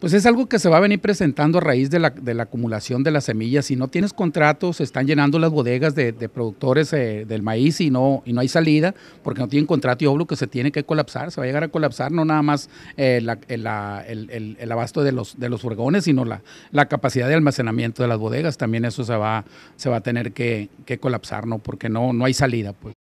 Pues es algo que se va a venir presentando a raíz de la, acumulación de las semillas. Si no tienes contratos, se están llenando las bodegas de, productores eh, del maíz y no, y no hay salida porque no tienen contrato y obvio que se tiene que colapsar, se va a llegar a colapsar no nada más eh, eh, el, abasto de los, de los furgones, sino la, capacidad de almacenamiento de las bodegas. También eso se va, se va a tener que, que colapsar, ¿no? Porque no, no hay salida. Pues.